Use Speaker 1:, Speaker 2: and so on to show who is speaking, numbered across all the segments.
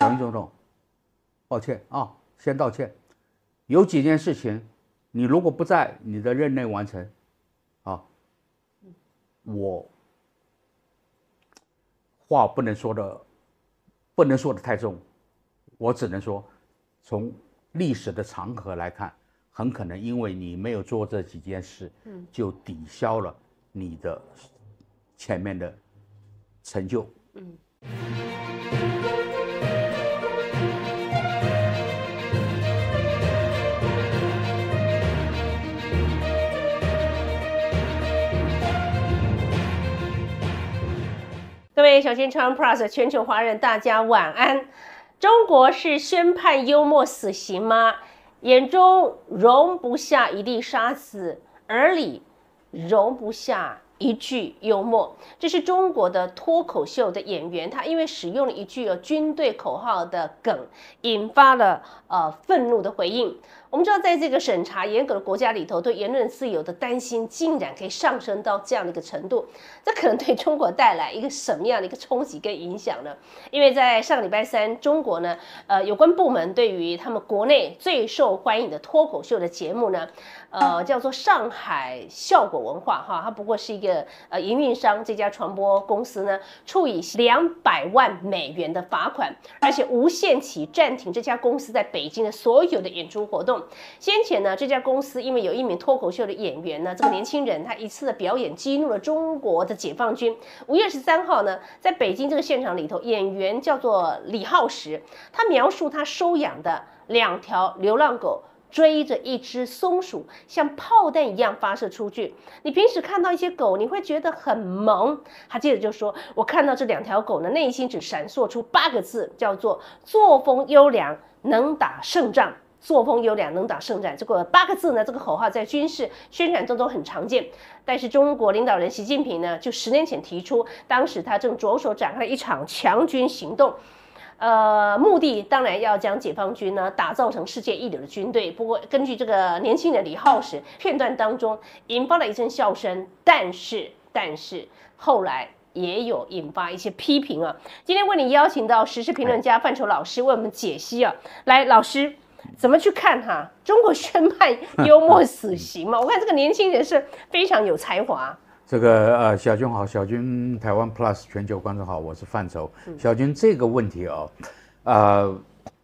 Speaker 1: 蒋总统，抱歉啊，先道歉。有几件事情，你如果不在你的任内完成，啊，我话不能说的，不能说的太重。我只能说，从历史的长河来看，很可能因为你没有做这几件事，就抵消了你的前面的成就，嗯。
Speaker 2: 小金圈 Plus 全球华人，大家晚安。中国是宣判幽默死刑吗？眼中容不下一粒沙子，而你容不下。一句幽默，这是中国的脱口秀的演员，他因为使用了一句有军队口号的梗，引发了呃愤怒的回应。我们知道，在这个审查严格的国家里头，对言论自由的担心竟然可以上升到这样的一个程度。这可能对中国带来一个什么样的一个冲击跟影响呢？因为在上礼拜三，中国呢，呃，有关部门对于他们国内最受欢迎的脱口秀的节目呢。呃，叫做上海效果文化，哈，它不过是一个呃营运商。这家传播公司呢，处以两百万美元的罚款，而且无限期暂停这家公司在北京的所有的演出活动。先前呢，这家公司因为有一名脱口秀的演员呢，这个年轻人他一次的表演激怒了中国的解放军。五月十三号呢，在北京这个现场里头，演员叫做李浩石，他描述他收养的两条流浪狗。追着一只松鼠，像炮弹一样发射出去。你平时看到一些狗，你会觉得很萌。他接着就说：“我看到这两条狗呢，内心只闪烁出八个字，叫做作风优良，能打胜仗。作风优良，能打胜仗。”这个八个字呢，这个口号在军事宣传中都很常见。但是中国领导人习近平呢，就十年前提出，当时他正着手展开一场强军行动。呃，目的当然要将解放军呢打造成世界一流的军队。不过，根据这个年轻人李浩史片段当中引发了一阵笑声，但是但是后来也有引发一些批评啊。今天为你邀请到时事评论家范畴老师为我们解析啊，来，老师怎么去看哈，中国宣判幽默死刑嘛？我看这个年轻人是非常有才华。
Speaker 1: 这个呃，小军好，小军台湾 Plus 全球观众好，我是范畴。小军这个问题哦，呃，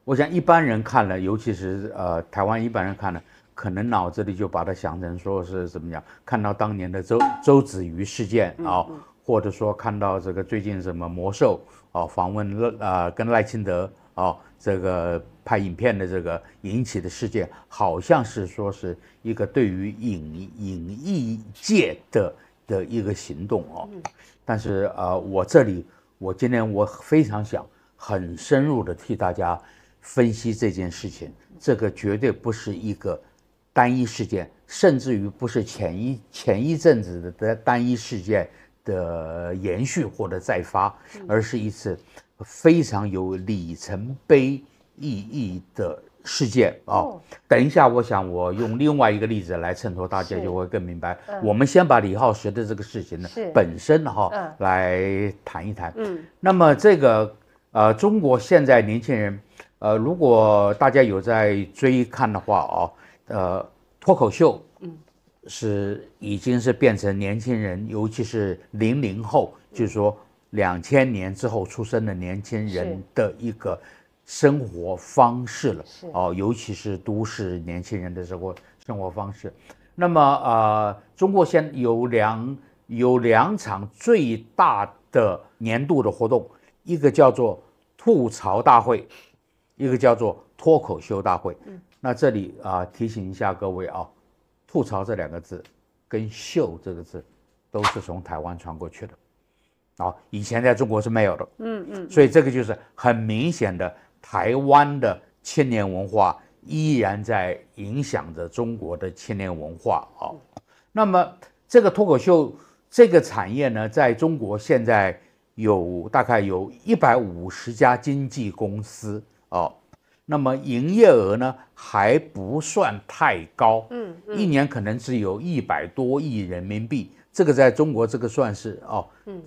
Speaker 1: 我想一般人看了，尤其是呃台湾一般人看了，可能脑子里就把它想成说是怎么讲？看到当年的周周子瑜事件啊，或者说看到这个最近什么魔兽啊访问赖啊跟赖清德啊这个拍影片的这个引起的事件，好像是说是一个对于影影艺界的。的一个行动哦。但是啊，我这里我今天我非常想很深入的替大家分析这件事情，这个绝对不是一个单一事件，甚至于不是前一前一阵子的单一事件的延续或者再发，而是一次非常有里程碑意义的。事件啊，等一下，我想我用另外一个例子来衬托，大家就会更明白。我们先把李浩石的这个事情呢，本身哈来谈一谈。嗯，那么这个呃，中国现在年轻人，呃，如果大家有在追看的话啊，呃，脱口秀，嗯，是已经是变成年轻人，尤其是零零后，就是说两千年之后出生的年轻人的一个。生活方式了，是哦，尤其是都市年轻人的生活生活方式。那么，呃，中国现有两有两场最大的年度的活动，一个叫做吐槽大会，一个叫做脱口秀大会。嗯，那这里啊，提醒一下各位啊，吐槽这两个字跟秀这个字都是从台湾传过去的，啊，以前在中国是没有的。
Speaker 3: 嗯嗯，所以
Speaker 1: 这个就是很明显的。台湾的千年文化依然在影响着中国的千年文化啊。那么这个脱口秀这个产业呢，在中国现在有大概有一百五十家经纪公司啊。那么营业额呢还不算太高，嗯，一年可能是有一百多亿人民币。这个在中国这个算是哦，嗯，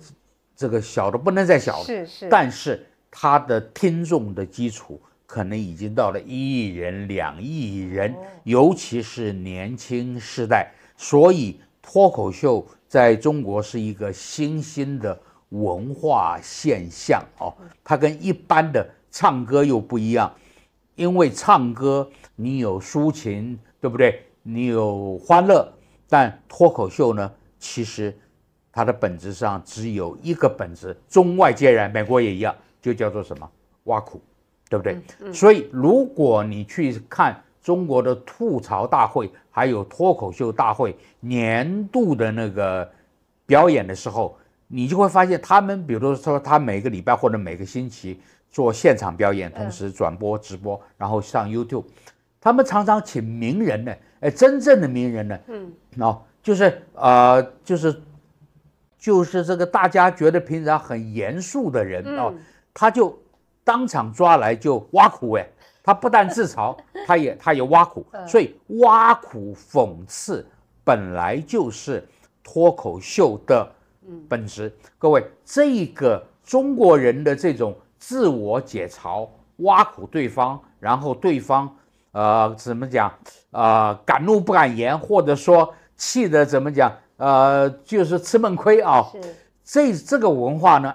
Speaker 1: 这个小的不能再小了，是是，但是。他的听众的基础可能已经到了一亿人、两亿人，尤其是年轻世代。所以，脱口秀在中国是一个新兴的文化现象哦，它跟一般的唱歌又不一样，因为唱歌你有抒情，对不对？你有欢乐，但脱口秀呢，其实它的本质上只有一个本质，中外皆然，美国也一样。就叫做什么挖苦，对不对？所以如果你去看中国的吐槽大会，还有脱口秀大会年度的那个表演的时候，你就会发现，他们比如说他每个礼拜或者每个星期做现场表演，同时转播直播，然后上 YouTube，他们常常请名人呢，哎，真正的名人呢，嗯，哦，就是啊，就是就是这个大家觉得平常很严肃的人啊。他就当场抓来就挖苦哎，他不但自嘲，他也他也挖苦，所以挖苦讽刺本来就是脱口秀的，本质。各位，这个中国人的这种自我解嘲、挖苦对方，然后对方，呃，怎么讲？呃，敢怒不敢言，或者说气的怎么讲？呃，就是吃闷亏啊。这这个文化呢？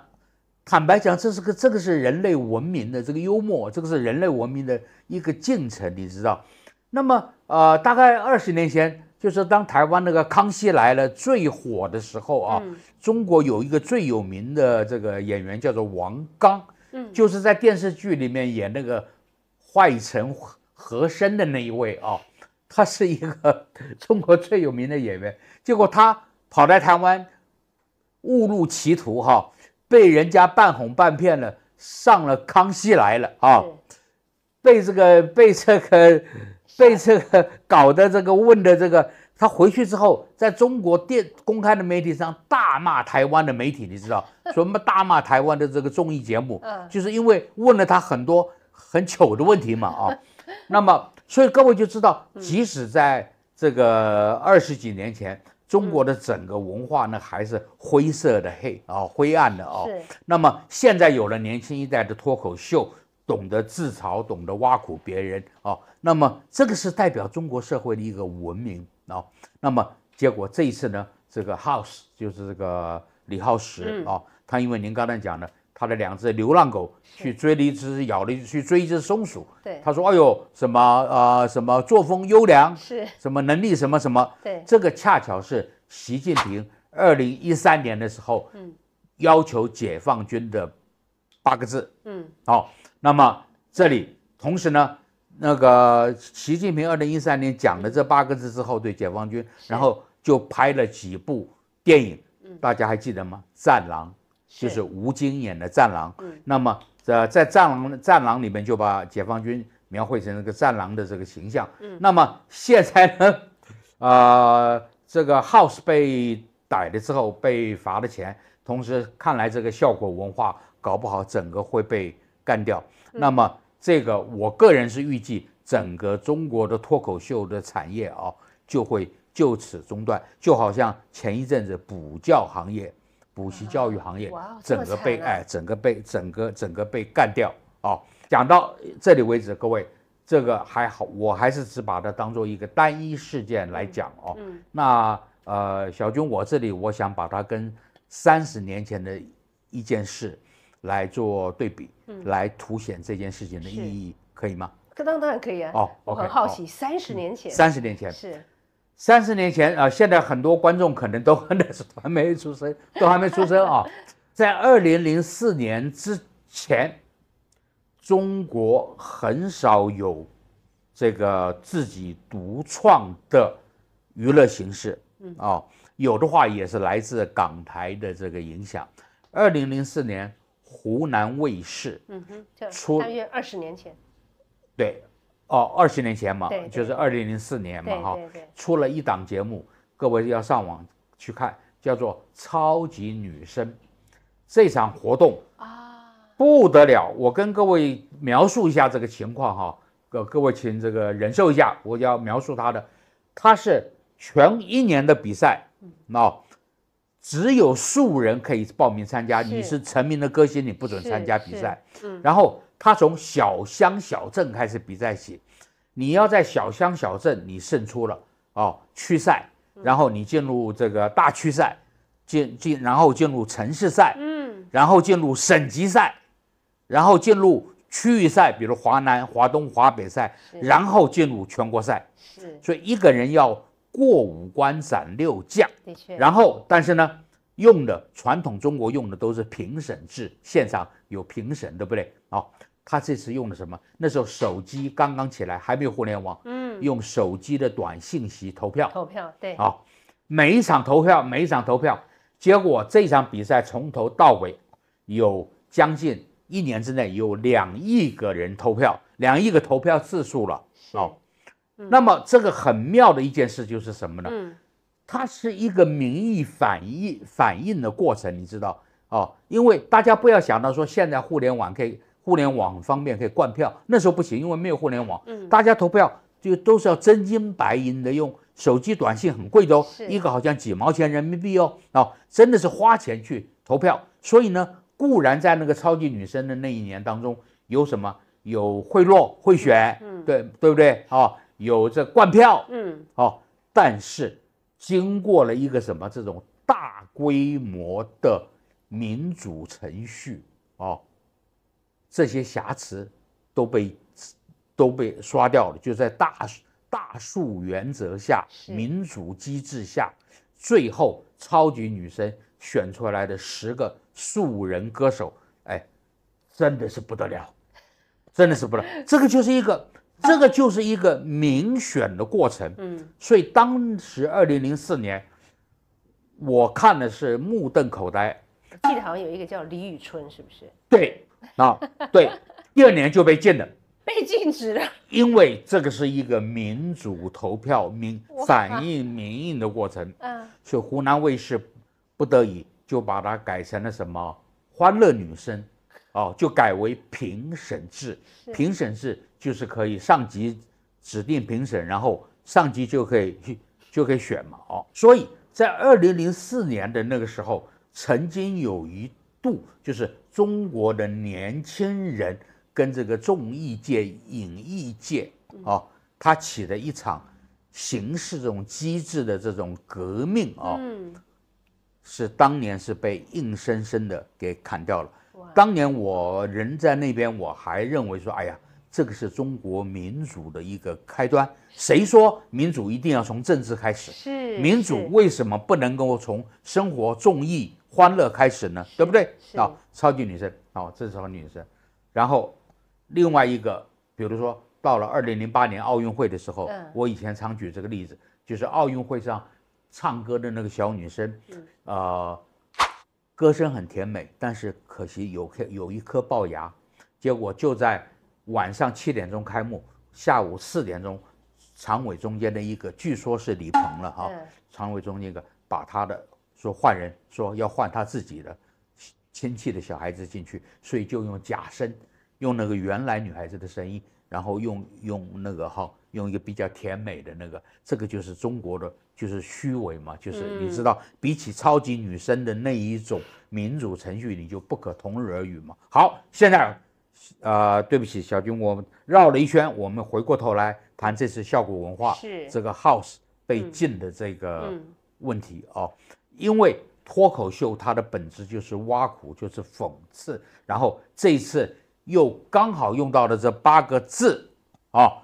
Speaker 1: 坦白讲，这是个这个是人类文明的这个幽默，这个是人类文明的一个进程，你知道？那么，呃，大概二十年前，就是当台湾那个康熙来了最火的时候啊，中国有一个最有名的这个演员叫做王刚，嗯，就是在电视剧里面演那个坏和和珅的那一位啊，他是一个 中国最有名的演员，结果他跑来台湾，误入歧途哈。被人家半哄半骗了，上了康熙来了啊！被这个被这个被这个搞的这个问的这个，他回去之后，在中国电公开的媒体上大骂台湾的媒体，你知道，什么大骂台湾的这个综艺节目，就是因为问了他很多很糗的问题嘛啊！那么，所以各位就知道，即使在这个二十几年前。中国的整个文化呢，还是灰色的黑啊，灰暗的啊。那么现在有了年轻一代的脱口秀，懂得自嘲，懂得挖苦别人啊。那么这个是代表中国社会的一个文明啊。那么结果这一次呢，这个 house 就是这个李浩石啊，他因为您刚才讲的。他的两只流浪狗去追了一只咬了一去追一只松鼠。对，他说：“哎呦，什么啊？什么作风优良？是什么能力？什么什么？”对，这个恰巧是习近平二零一三年的时候，嗯，要求解放军的八个字。嗯，好。那么这里同时呢，那个习近平二零一三年讲了这八个字之后，对解放军，然后就拍了几部电影，大家还记得吗？《战狼》。就是吴京演的《战狼》，嗯，那么在在《战狼》《战狼》里面就把解放军描绘成这个战狼的这个形象，嗯，那么现在呢，啊，这个 house 被逮了之后被罚了钱，同时看来这个效果文化搞不好整个会被干掉，那么这个我个人是预计整个中国的脱口秀的产业啊就会就此中断，就好像前一阵子补教行业。补习教育行业整个被哎，整个被整个整个被干掉啊！讲到这里为止，各位，这个还好，我还是只把它当做一个单一事件来讲哦。嗯。那呃，小军，我这里我想把它跟三十年前的一件事来做对比，来凸显这件事情的意义，可以吗？
Speaker 2: 可当当然可以啊。哦，我很好奇，三十年前。三十年前是。
Speaker 1: 三十年前啊，现在很多观众可能都还还没出生，都还没出生啊。在二零零四年之前，中国很少有这个自己独创的娱乐形式啊，有的话也是来自港台的这个影响。二零零四年，湖南卫视，
Speaker 2: 嗯哼，出大约二十年前，
Speaker 1: 对。哦，二十年前嘛，就是二零零四年嘛，哈，出了一档节目，各位要上网去看，叫做《超级女生》，这场活动啊，不得了！我跟各位描述一下这个情况哈，各各位请这个忍受一下，我要描述他的，他是全一年的比赛，那只有数人可以报名参加，你是成名的歌星，你不准参加比赛，嗯，然后。他从小乡小镇开始比赛起，你要在小乡小镇你胜出了哦，区赛，然后你进入这个大区赛，进进然后进入城市赛，嗯，然后进入省级赛，然后进入区域赛，比如华南、华东、华北赛，然后进入全国赛。
Speaker 3: 是，所以
Speaker 1: 一个人要过五关斩六将，的确。然后，但是呢，用的传统中国用的都是评审制，现场有评审，对不对？哦。他这次用的什么？那时候手机刚刚起来，还没有互联网。嗯，用手机的短信息投票，投
Speaker 2: 票对啊，
Speaker 1: 每一场投票，每一场投票，结果这一场比赛从头到尾，有将近一年之内有两亿个人投票，两亿个投票次数了啊。
Speaker 3: 那么这
Speaker 1: 个很妙的一件事就是什么呢？嗯，它是一个民意反应反应的过程，你知道啊？因为大家不要想到说现在互联网可以。互联网方面可以灌票。那时候不行，因为没有互联网，大家投票就都是要真金白银的，用手机短信很贵哦，一个好像几毛钱人民币哦，啊，真的是花钱去投票。所以呢，固然在那个超级女声的那一年当中，有什么有贿赂贿选，嗯，对对不对啊？有这灌票，嗯，哦，但是经过了一个什么这种大规模的民主程序哦，这些瑕疵都被都被刷掉了，就在大大数原则下、民主机制下，最后超级女生选出来的十个素人歌手，哎，真的是不得了，真的是不得。这个就是一个这个就是一个民选的过程。嗯，所以当时二零零四年，我看的是目瞪口呆。
Speaker 2: 记得好像有一个叫李宇春，是不是？
Speaker 1: 对。啊，对，第二年就被禁了，
Speaker 2: 被禁止了，
Speaker 1: 因为这个是一个民主投票、民反映民意的过程，嗯，所以湖南卫视不得已就把它改成了什么《欢乐女生》，哦，就改为评审制，评审制就是可以上级指定评审，然后上级就可以去就可以选嘛。哦，所以在二零零四年的那个时候，曾经有一度就是。中国的年轻人跟这个众议界、影艺界啊，他起了一场形式这种机制的这种革命啊，是当年是被硬生生的给砍掉了。当年我人在那边，我还认为说，哎呀，这个是中国民主的一个开端。谁说民主一定要从政治开始？是民主为什么不能够从生活众议？欢乐开始呢，对不对？啊，超级女生啊，这是超级女生。然后另外一个，比如说到了二零零八年奥运会的时候，我以前常举这个例子，就是奥运会上唱歌的那个小女生，呃，歌声很甜美，但是可惜有颗有一颗龅牙。结果就在晚上七点钟开幕，下午四点钟，常委中间的一个，据说是李鹏了哈，常委中间一个把他的。说换人，说要换他自己的亲戚的小孩子进去，所以就用假声，用那个原来女孩子的声音，然后用用那个号，用一个比较甜美的那个，这个就是中国的，就是虚伪嘛，就是你知道，比起超级女声的那一种民主程序，你就不可同日而语嘛。好，现在，呃，对不起，小军，我们绕了一圈，我们回过头来谈这次效果文化是这个 house 被禁的这个问题哦。因为脱口秀它的本质就是挖苦，就是讽刺。然后这一次又刚好用到了这八个字啊，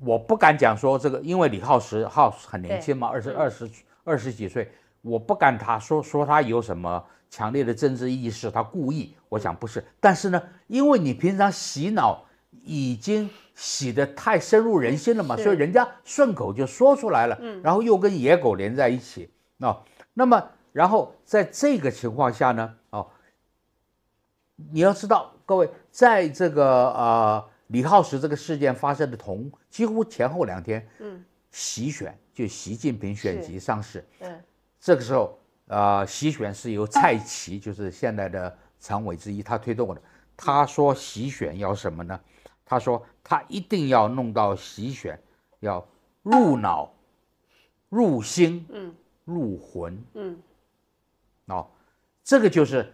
Speaker 1: 我不敢讲说这个，因为李浩十浩很年轻嘛，二十二十二十几岁，我不敢他说说他有什么强烈的政治意识，他故意，我想不是。但是呢，因为你平常洗脑已经洗得太深入人心了嘛，所以人家顺口就说出来了。嗯，然后又跟野狗连在一起，那。那么，然后在这个情况下呢，哦，你要知道，各位，在这个呃李浩石这个事件发生的同几乎前后两天，嗯，习选就习近平选集上市，嗯，这个时候，呃，习选是由蔡奇，就是现在的常委之一，他推动的。他说习选要什么呢？他说他一定要弄到习选，要入脑入心，嗯。入魂，嗯，哦，这个就是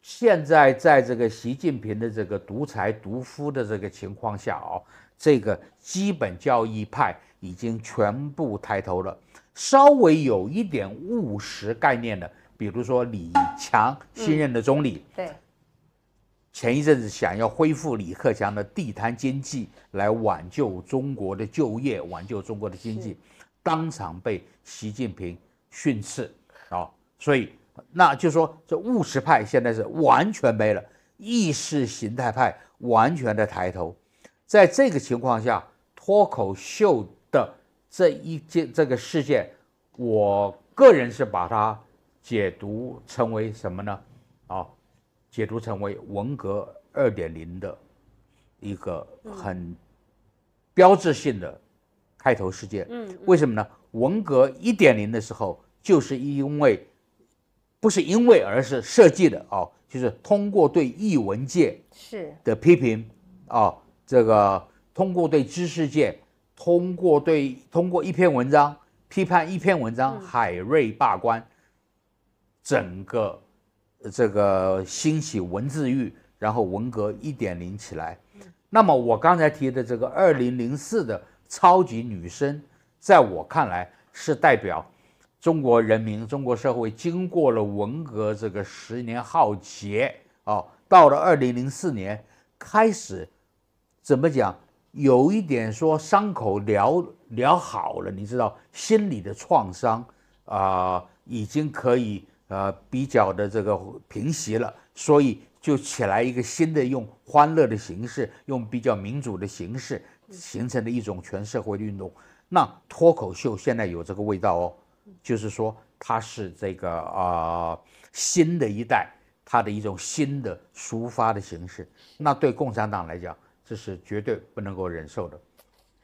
Speaker 1: 现在在这个习近平的这个独裁独夫的这个情况下哦，这个基本教义派已经全部抬头了。稍微有一点务实概念的，比如说李强新任的总理，对，前一阵子想要恢复李克强的地摊经济来挽救中国的就业，挽救中国的经济。当场被习近平训斥啊，所以那就说这务实派现在是完全没了，意识形态派完全的抬头。在这个情况下，脱口秀的这一件这个事件，我个人是把它解读成为什么呢？啊，解读成为文革二点零的一个很标志性的。开头事件，嗯，为什么呢？文革一点零的时候，就是因为，不是因为，而是设计的哦，就是通过对译文界是的批评哦，这个通过对知识界，通过对通过一篇文章批判一篇文章，海瑞罢官，整个这个兴起文字狱，然后文革一点零起来。那么我刚才提的这个二零零四的。超级女声，在我看来是代表中国人民、中国社会经过了文革这个十年浩劫啊，到了二零零四年开始，怎么讲？有一点说伤口疗疗好了，你知道心理的创伤啊，已经可以呃比较的这个平息了，所以就起来一个新的用欢乐的形式，用比较民主的形式。形成的一种全社会的运动，那脱口秀现在有这个味道哦，就是说它是这个啊新的一代它的一种新的抒发的形式，那对共产党来讲这是绝对不能够忍受的。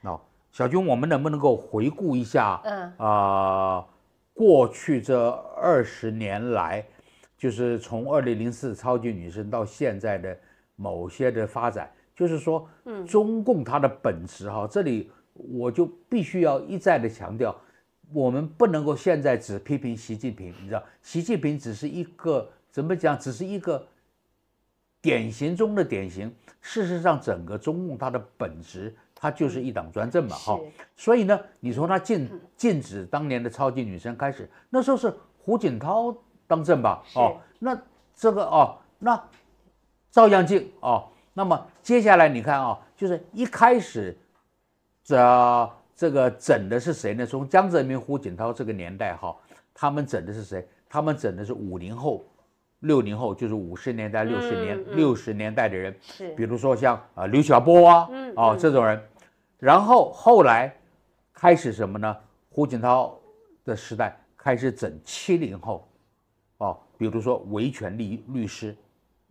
Speaker 1: 那小军，我们能不能够回顾一下？嗯啊，过去这二十年来，就是从二零零四超级女声到现在的某些的发展。就是说，嗯，中共它的本质哈，这里我就必须要一再的强调，我们不能够现在只批评习近平，你知道，习近平只是一个怎么讲，只是一个典型中的典型。事实上，整个中共它的本质，它就是一党专政嘛，哈。所以呢，你从他禁禁止当年的超级女生开始，那时候是胡锦涛当政吧？哦，那这个哦，那照样禁哦。那么接下来你看啊，就是一开始，这这个整的是谁呢？从江泽民、胡锦涛这个年代哈，他们整的是谁？他们整的是五零后、六零后，就是五十年代、六十年、六十年代的人，比如说像啊刘晓波啊嗯，哦这种人。然后后来开始什么呢？胡锦涛的时代开始整七零后，哦，比如说维权律律师，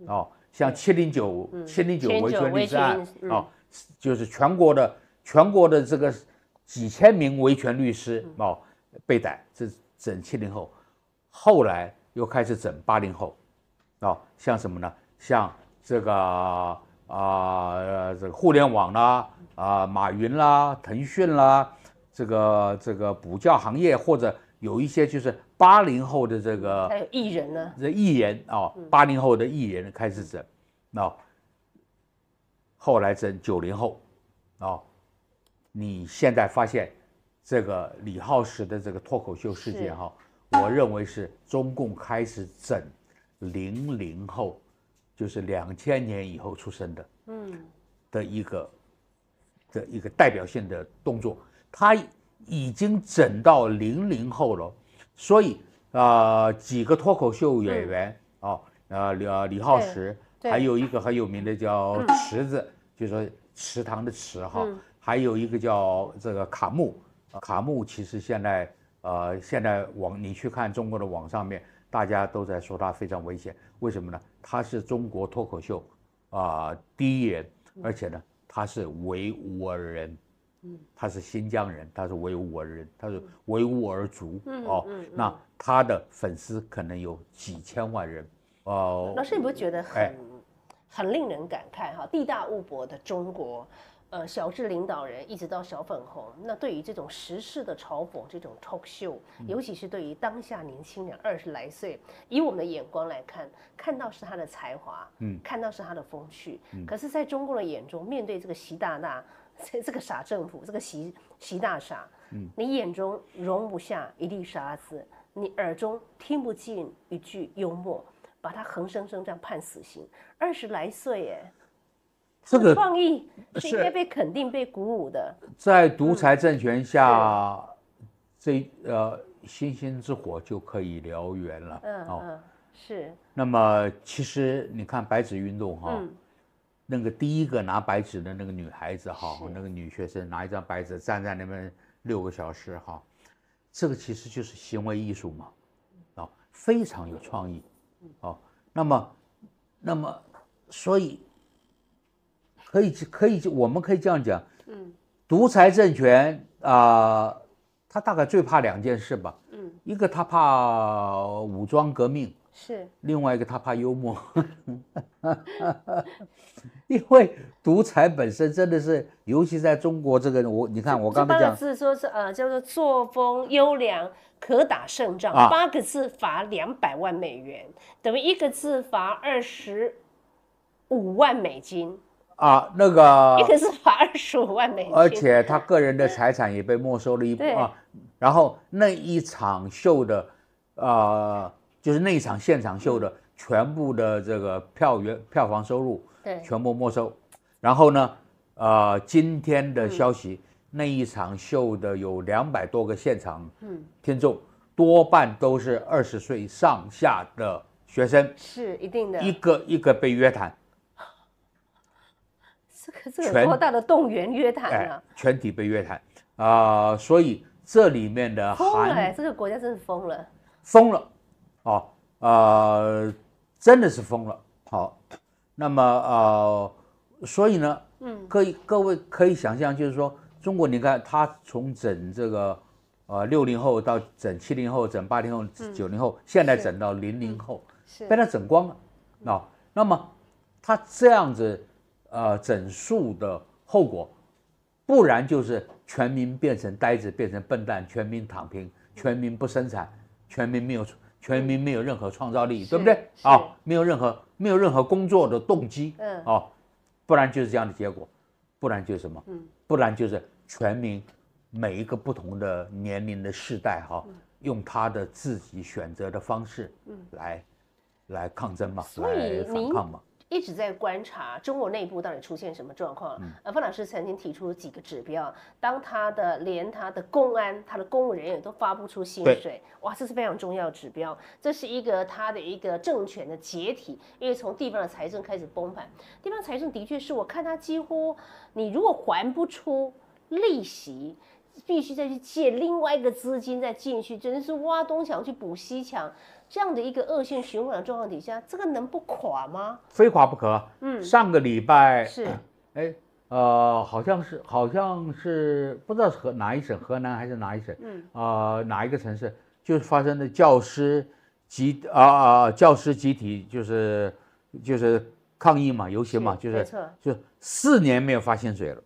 Speaker 1: 哦。像七零九七零九维权律师案啊，就是全国的全国的这个几千名维权律师哦被逮，这整七零后，后来又开始整八零后，啊，像什么呢？像这个啊，这个互联网啦，啊，马云啦，腾讯啦，这个这个补教行业或者有一些就是。八零后的这个
Speaker 2: 艺人呢，
Speaker 1: 这艺人哦，八零后的艺人开始整，那后来整九零后啊，你现在发现这个李浩石的这个脱口秀事件哈，我认为是中共开始整零零后，就是两千年以后出生的，嗯，的一个的一个代表性的动作，他已经整到零零后了。所以，呃，几个脱口秀演员哦，呃，李李浩石，还有一个很有名的叫池子，就是池塘的池哈，还有一个叫这个卡木，卡木其实现在，呃，现在网你去看中国的网上面，大家都在说他非常危险，为什么呢？他是中国脱口秀啊第一人，而且呢，他是维吾尔人。他是新疆人，他是维吾尔人，他是维吾尔族哦。那他的粉丝可能有几千万人哦。老师，你不觉得很
Speaker 2: 很令人感慨哈？地大物博的中国，呃，小智领导人一直到小粉红，那对于这种时事的嘲讽，这种脱口秀，尤其是对于当下年轻人二十来岁，以我们的眼光来看，看到是他的才华，嗯，看到是他的风趣，可是在中共的眼中，面对这个习大大。这这个傻政府，这个习习大傻，嗯，你眼中容不下一粒沙子，你耳中听不进一句幽默，把他横生生这样判死刑，二十来岁耶，这个创意是应该被肯定、被鼓舞的。
Speaker 1: 在独裁政权下，这呃，星星之火就可以燎原了。嗯嗯，是。那么其实你看白纸运动哈。那个第一个拿白纸的那个女孩子哈，那个女学生拿一张白纸站在那边六个小时哈，这个其实就是行为艺术嘛，啊，非常有创意，啊，那么，那么，所以可以可以，我们可以这样讲，嗯，独裁政权啊，他大概最怕两件事吧，嗯，一个他怕武装革命。是另外一个，他怕幽默，因为独裁本身真的是，尤其在中国这个我，你看我刚刚讲八个字
Speaker 2: 说是呃叫做作风优良，可打胜仗。八个字罚两百万美元，等于一个字罚二十五万美金
Speaker 1: 啊，那个 一个字
Speaker 2: 罚二十五万美金，而且
Speaker 1: 他个人的财产也被没收了一部分，然后那一场秀的啊。就是那一场现场秀的全部的这个票源票房收入，对，全部没收。然后呢，呃，今天的消息，那一场秀的有两百多个现场嗯，听众，多半都是二十岁上下的学生，
Speaker 2: 是一定的，一个
Speaker 1: 一个被约谈。
Speaker 2: 这个这个多大的动员约谈啊！
Speaker 1: 全体被约谈啊！所以这里面的疯了，
Speaker 2: 这个国家真是疯了，
Speaker 1: 疯了。啊，呃，真的是疯了。好，那么呃，所以呢，嗯，可以各位可以想象，就是说，中国，你看，他从整这个，呃，六零后到整七零后，整八零后，九零后，现在整到零零后，
Speaker 3: 是被他整
Speaker 1: 光了。那那么他这样子，呃，整数的后果，不然就是全民变成呆子，变成笨蛋，全民躺平，全民不生产，全民没有。全民没有任何创造力，对不对？啊，没有任何没有任何工作的动机，嗯，啊，不然就是这样的结果，不然就是什么？嗯，不然就是全民每一个不同的年龄的世代，哈，用他的自己选择的方式，嗯，来来抗争嘛，来反抗嘛。
Speaker 2: 一直在观察中国内部到底出现什么状况了。呃，方老师曾经提出几个指标，当他的连他的公安、他的公务人员都发不出薪水，哇，这是非常重要指标，这是一个他的一个政权的解体，因为从地方的财政开始崩盘。地方财政的确是我看他几乎，你如果还不出利息，必须再去借另外一个资金再进去，真的是挖东墙去补西墙。这样的一个恶性循环状况底下，这个能不垮吗？
Speaker 1: 非垮不可。嗯，上个礼拜是，哎，呃，好像是好像是不知道是哪一省，河南还是哪一省？嗯，哪一个城市就是发生的教师集啊啊，教师集体就是就是抗议嘛，游行嘛，就是，没错，就四年没有发薪水了。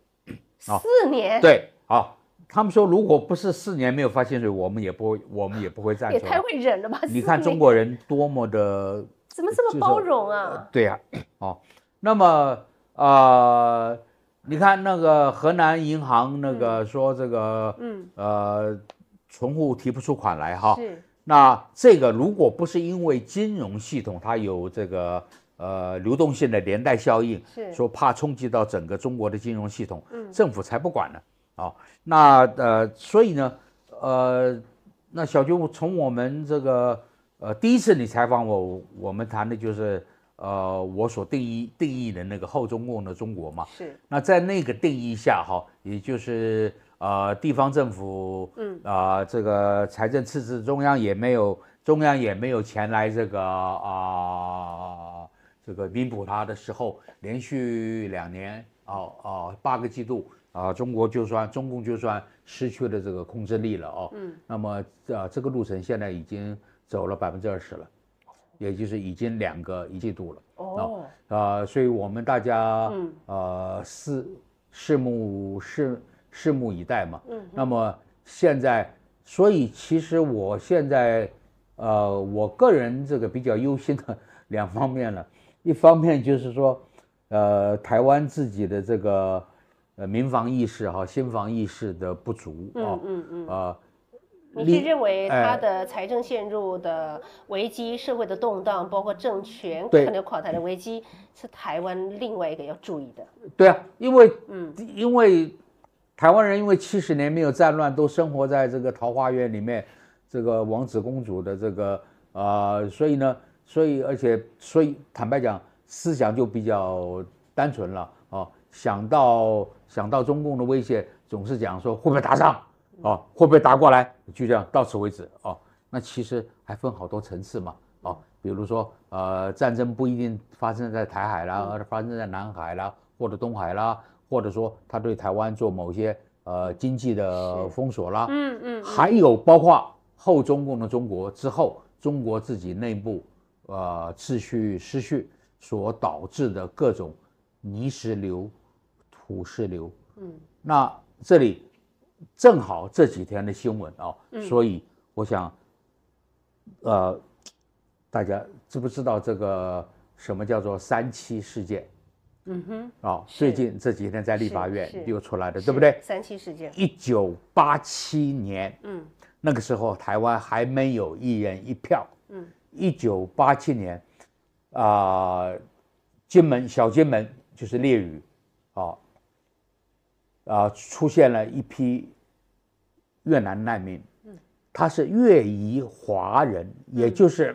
Speaker 1: 四年。对，啊。他们说，如果不是四年没有发薪水，我们也不，会，我们也不会这样。也太会
Speaker 2: 忍了吧！你看中国
Speaker 1: 人多么的
Speaker 2: 怎么这么包容啊？
Speaker 1: 对呀，哦，那么呃，你看那个河南银行那个说这个，嗯，呃，存户提不出款来哈。是。那这个如果不是因为金融系统它有这个呃流动性的连带效应，是说怕冲击到整个中国的金融系统，政府才不管呢。啊，那呃，所以呢，呃，那小军，从我们这个呃第一次你采访我，我们谈的就是呃我所定义定义的那个后中共的中国嘛。是。那在那个定义下哈，也就是呃地方政府，嗯，啊这个财政赤字，中央也没有中央也没有钱来这个啊这个弥补它的时候，连续两年哦、哦，八个季度。啊，中国就算中共就算失去了这个控制力了哦。嗯，那么啊，这个路程现在已经走了百分之二十了，也就是已经两个一季度了。哦，啊，所以我们大家，嗯，呃，拭拭目拭拭目以待嘛。嗯，那么现在，所以其实我现在，呃，我个人这个比较忧心的两方面了，一方面就是说，呃，台湾自己的这个。呃，民防意识哈，心防意识的不足啊，嗯嗯嗯啊，你是认为他的
Speaker 2: 财政陷入的危机，社会的动荡，包括政权可能垮台的危机，是台湾另外一个要注意的？
Speaker 1: 对啊，因为嗯，因为台湾人因为七十年没有战乱，都生活在这个桃花源里面，这个王子公主的这个啊，所以呢，所以而且所以坦白讲，思想就比较单纯了。想到想到中共的威胁，总是讲说会不会打仗啊？会不会打过来？就这样到此为止啊？那其实还分好多层次嘛啊，比如说呃，战争不一定发生在台海啦，而是发生在南海啦，或者东海啦，或者说他对台湾做某些呃经济的封锁啦。嗯
Speaker 3: 嗯。还有
Speaker 1: 包括后中共的中国之后，中国自己内部呃秩序失序所导致的各种泥石流。股市流，嗯，那这里正好这几天的新闻啊，所以我想，呃，大家知不知道这个什么叫做三七事件？嗯哼，啊，最近这几天在立法院又出来的，对不对？
Speaker 2: 三七事件，一
Speaker 1: 九八七年，嗯，那个时候台湾还没有一人一票，嗯，一九八七年，啊，金门小金门就是烈屿。啊，出现了一批越南难民，他是越裔华人，也就是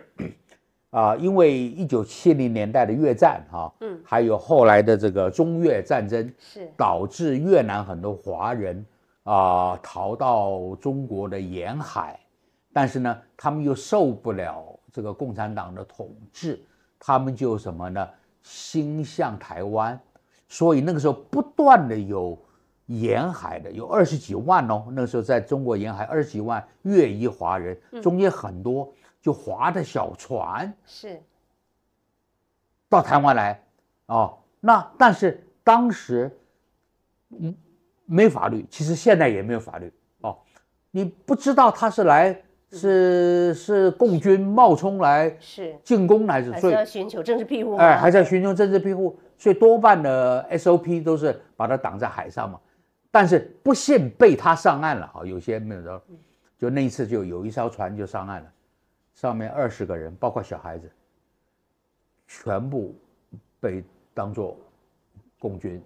Speaker 1: 啊，因为一九七零年代的越战哈，还有后来的这个中越战争，是导致越南很多华人啊逃到中国的沿海，但是呢，他们又受不了这个共产党的统治，他们就什么呢？心向台湾，所以那个时候不断的有。沿海的有二十几万哦，那时候在中国沿海二十几万粤裔华人，中间很多就划着小船是到台湾来哦。那但是当时嗯没法律，其实现在也没有法律哦。你不知道他是来是是共军冒充来是进攻来，还是所以
Speaker 2: 寻求政治庇护？哎，还
Speaker 1: 在寻求政治庇护，所以多半的 SOP 都是把他挡在海上嘛。但是不幸被他上岸了啊！有些没有着，就那一次就有一艘船就上岸了，上面二十个人，包括小孩子，全部被当做共军，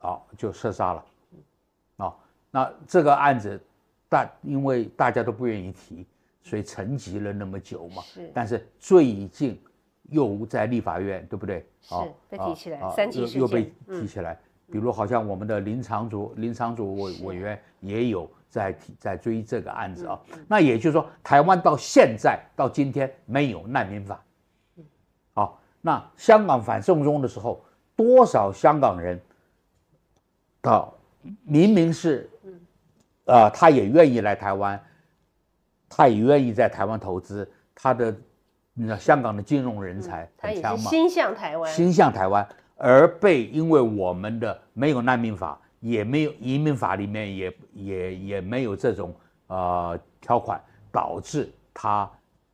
Speaker 1: 啊，就射杀了，啊，那这个案子大，因为大家都不愿意提，所以沉寂了那么久嘛。是，但是最近又在立法院，对不对？是，被提起来，三级又被提起来。比如，好像我们的林长组、林长组委委员也有在在追这个案子啊。那也就是说，台湾到现在到今天没有难民法。好，那香港反送中的时候，多少香港人到明明是啊，他也愿意来台湾，他也愿意在台湾投资，他的你知道香港的金融人才他强吗？心
Speaker 2: 向台湾，心
Speaker 1: 向台湾。而被因为我们的没有难民法，也没有移民法里面也也也没有这种呃条款，导致他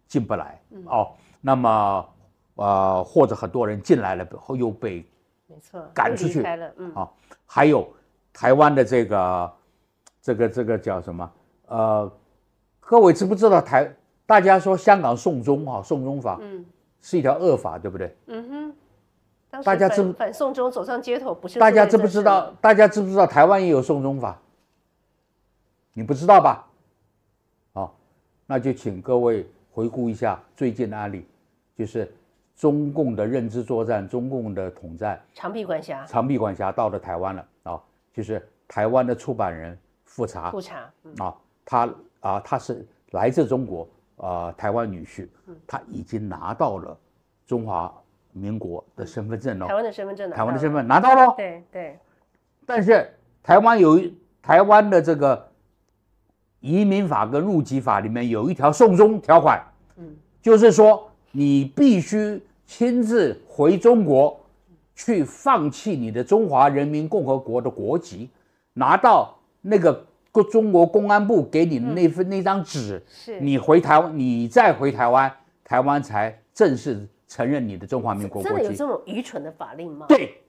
Speaker 1: 进不来哦。那么啊，或者很多人进来了后又被，
Speaker 3: 赶出去了。嗯，哦，
Speaker 1: 还有台湾的这个这个这个叫什么？呃，各位知不知道台？大家说香港送终哈，送终法嗯，是一条恶法，对不对？
Speaker 2: 嗯哼。大家知不？反送中走上街头，不是大家知不知道？
Speaker 1: 大家知不知道台湾也有送中法？你不知道吧？好，那就请各位回顾一下最近的案例，就是中共的认知作战、中共的统战、
Speaker 2: 长臂管辖、长臂
Speaker 1: 管辖到了台湾了啊！就是台湾的出版人复查，复查啊，他啊，他是来自中国啊，台湾女婿，他已经拿到了中华。民国的身份证哦，台湾
Speaker 2: 的身份证，台湾的身份拿到喽。对对，
Speaker 1: 但是台湾有台湾的这个移民法跟入籍法里面有一条送终条款，嗯，就是说你必须亲自回中国去放弃你的中华人民共和国的国籍，拿到那个中国公安部给你的那份那张纸，是你回台，你再回台湾，台湾才正式。承认你的中华民国国籍？真的有这
Speaker 2: 种愚蠢的法令吗？
Speaker 1: 对，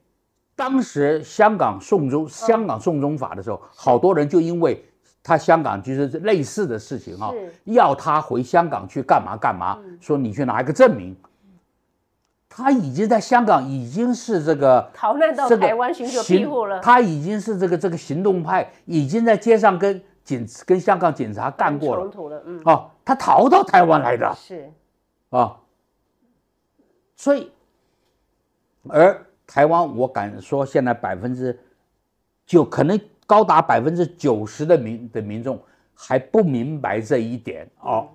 Speaker 1: 当时香港送中，香港送中法的时候，好多人就因为他香港就是类似的事情啊，要他回香港去干嘛干嘛，说你去拿一个证明。他已经在香港已经是这个逃
Speaker 2: 难到台湾寻求庇护了。他
Speaker 1: 已经是这个这个行动派，已经在街上跟警跟香港警察干过了，冲突了。嗯，哦，他逃到台湾来的，是，啊。所以，而台湾，我敢说，现在百分之，就可能高达百分之九十的民的民众还不明白这一点啊！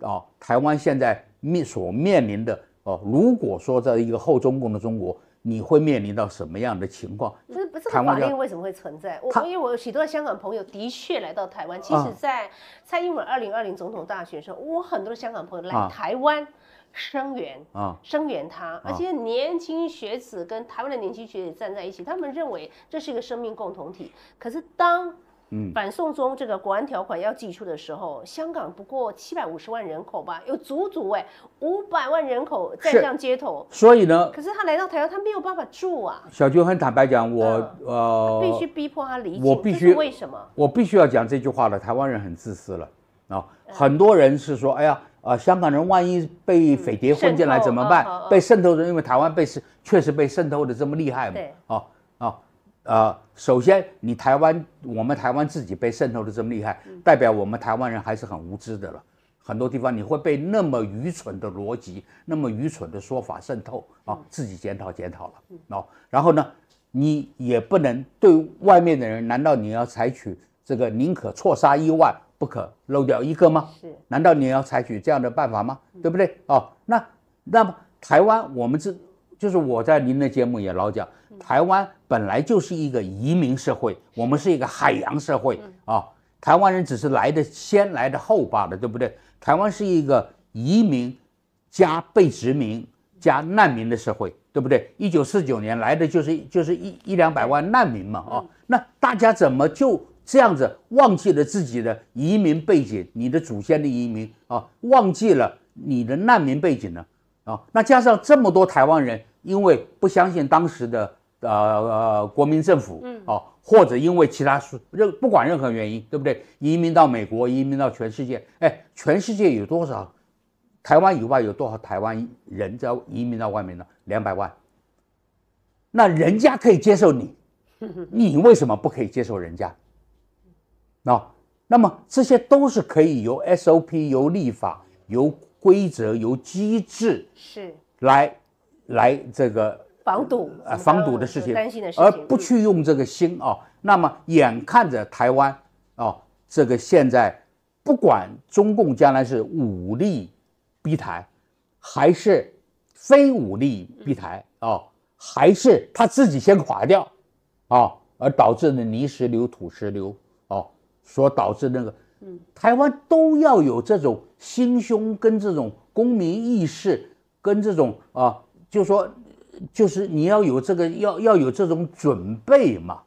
Speaker 1: 啊，台湾现在面所面临的哦，如果说在一个后中共的中国，你会面临到什么样的情况？
Speaker 3: 这不，这个法
Speaker 1: 律为
Speaker 2: 什么会存在？我因为我许多的香港朋友的确来到台湾，其实在蔡英文二零二零总统大选时候，我很多的香港朋友来台湾。声援啊，声援他，而且年轻学子跟台湾的年轻学子站在一起，他们认为这是一个生命共同体。可是当嗯，反送中这个国安条款要寄出的时候，香港不过七百五十万人口吧，有足足哎五百万人口在向街头。
Speaker 1: 所以呢，可
Speaker 2: 是他来到台湾，他没有办法住啊。
Speaker 1: 小军很坦白讲，我呃必须
Speaker 2: 逼迫他离，我必须为什么？我
Speaker 1: 必须要讲这句话了。台湾人很自私了啊，很多人是说，哎呀。啊，香港人万一被匪谍混进来怎么办？被渗透的，因为台湾被是确实被渗透的这么厉害嘛？哦哦啊，首先你台湾，我们台湾自己被渗透的这么厉害，代表我们台湾人还是很无知的了。很多地方你会被那么愚蠢的逻辑、那么愚蠢的说法渗透啊，自己检讨检讨了啊。然后呢，你也不能对外面的人，难道你要采取这个宁可错杀一万？不可漏掉一个吗？是，难道你要采取这样的办法吗？对不对？哦，那那么台湾，我们是就是我在您的节目也老讲，台湾本来就是一个移民社会，我们是一个海洋社会啊。台湾人只是来的先来的后罢的，对不对？台湾是一个移民加被殖民加难民的社会，对不对？一九四九年来的就是就是一一两百万难民嘛，哦，那大家怎么就？这样子忘记了自己的移民背景，你的祖先的移民啊，忘记了你的难民背景呢？啊，那加上这么多台湾人，因为不相信当时的呃呃国民政府，嗯，啊，或者因为其他任不管任何原因，对不对？移民到美国，移民到全世界。哎，全世界有多少台湾以外有多少台湾人在移民到外面呢？两百万。那人家可以接受你，你为什么不可以接受人家？那，那么这些都是可以由 SOP、由立法、由规则、由机制是来来这个防堵呃防堵的事情，而不去用这个心啊。那么眼看着台湾啊，这个现在不管中共将来是武力逼台，还是非武力逼台啊，还是他自己先垮掉啊，而导致的泥石流、土石流。所导致那个，嗯，台湾都要有这种心胸，跟这种公民意识，跟这种啊，就说，就是你要有这个，要要有这种准备嘛，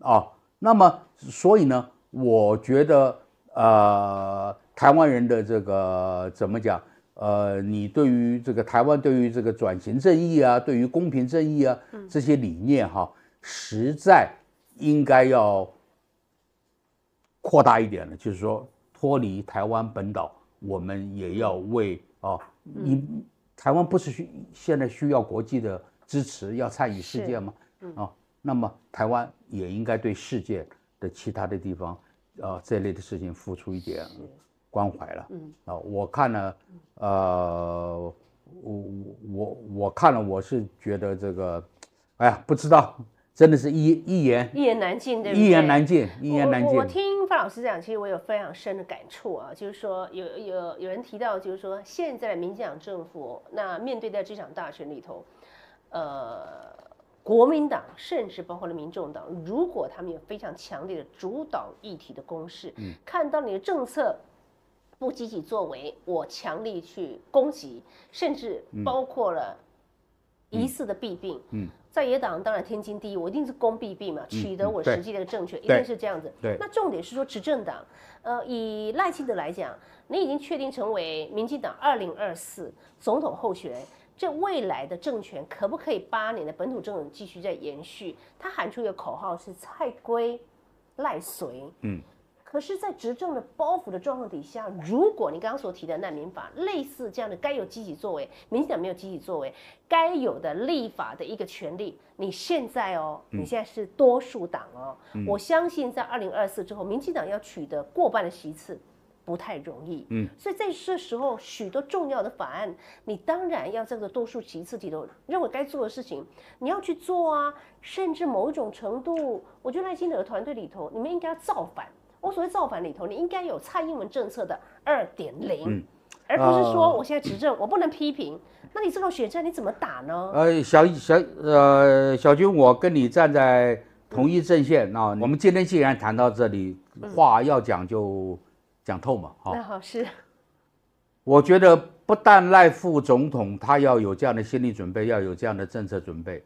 Speaker 1: 啊，那么所以呢，我觉得，呃，台湾人的这个怎么讲，呃，你对于这个台湾，对于这个转型正义啊，对于公平正义啊这些理念哈，实在应该要。扩大一点呢，就是说脱离台湾本岛，我们也要为啊，你台湾不是需现在需要国际的支持，要参与世界吗？啊，那么台湾也应该对世界的其他的地方啊这类的事情付出一点关怀了。啊，我看了，呃，我我我看了，我是觉得这个，哎呀，不知道。真的是一一言
Speaker 2: 一言难尽，对不对？一言难
Speaker 1: 尽，一言难尽。我我
Speaker 2: 听范老师讲，其实我有非常深的感触啊，就是说有有有人提到，就是说现在的民进党政府，那面对在这场大选里头，呃，国民党甚至包括了民众党，如果他们有非常强烈的主导议题的攻势，嗯，看到你的政策不积极作为，我强力去攻击，甚至包括了疑似的弊病，嗯。在野党当然天经地义，我一定是攻必弊嘛，取得我实际的政权，一定是这样子。那重点是说执政党，呃，以赖清德来讲，你已经确定成为民进党二零二四总统候选人，这未来的政权可不可以八年的本土政治继续在延续？他喊出一个口号是蔡圭赖随。嗯。可是，在执政的包袱的状况底下，如果你刚刚所提的难民法类似这样的，该有积极作为，民进党没有积极作为，该有的立法的一个权利，你现在哦，你现在是多数党哦，我相信在二零二四之后，民进党要取得过半的席次，不太容易。嗯，所以在这时候，许多重要的法案，你当然要在这个多数席次里头认为该做的事情，你要去做啊。甚至某一种程度，我觉得在清德的团队里头，你们应该要造反。我所谓造反里头，你应该有蔡英文政策的二点零，而不是说我现在执政我不能批评。那你这种选战你怎么打呢？
Speaker 1: 呃，小小呃小军，我跟你站在同一阵线啊。我们今天既然谈到这里，话要讲就讲透嘛。那好是。我觉得不但赖副总统他要有这样的心理准备，要有这样的政策准备，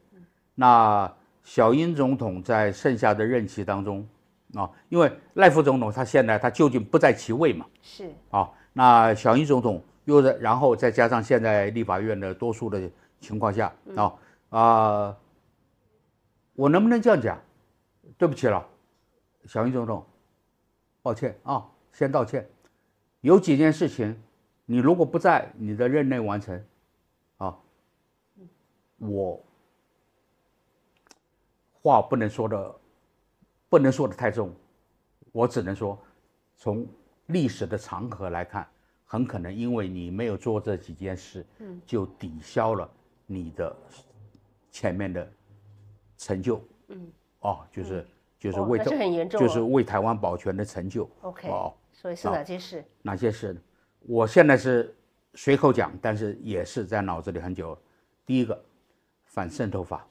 Speaker 1: 那小英总统在剩下的任期当中。啊，因为赖副总统他现在他究竟不在其位嘛？是啊，那小英总统又在，然后再加上现在立法院的多数的情况下啊啊，我能不能这样讲？对不起了，小英总统，抱歉啊，先道歉。有几件事情，你如果不在你的任内完成啊，我话不能说的。不能说的太重，我只能说，从历史的长河来看，很可能因为你没有做这几件事，嗯，就抵消了你的前面的成就，嗯，哦，就是就是为这很严重就是为台湾保全的成就。
Speaker 2: OK，哦，所以是哪些事？
Speaker 1: 哪些事？我现在是随口讲，但是也是在脑子里很久。第一个，反渗透法，